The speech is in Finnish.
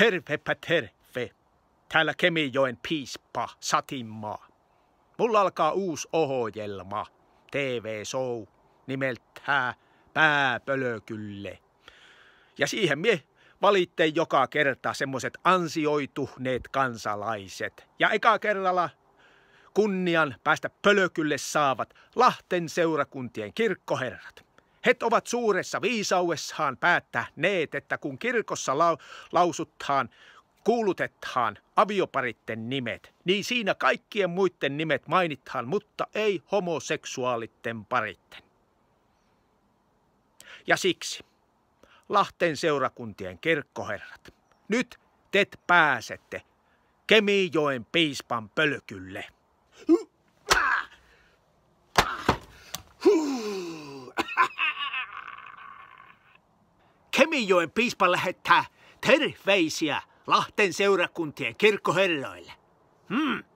Tervepä terve, täällä Kemijoen piispa Satinmaa. Mulla alkaa uusi ohjelma, TV-show, nimeltään Pääpölökylle. Ja siihen mie valitte joka kerta semmoset ansioituneet kansalaiset. Ja eka kerralla kunnian päästä pölökylle saavat Lahten seurakuntien kirkkoherrat. Het ovat suuressa viisauessaan päättää neet, että kun kirkossa lau- lausuttaan, kuulutetaan avioparitten nimet, niin siinä kaikkien muiden nimet mainitaan, mutta ei homoseksuaalitten paritten. Ja siksi, Lahten seurakuntien kirkkoherrat, nyt te pääsette Kemijoen piispan pölkylle. Kemijoen piispa lähettää terveisiä Lahten seurakuntien kirkkoherroille. Hmm.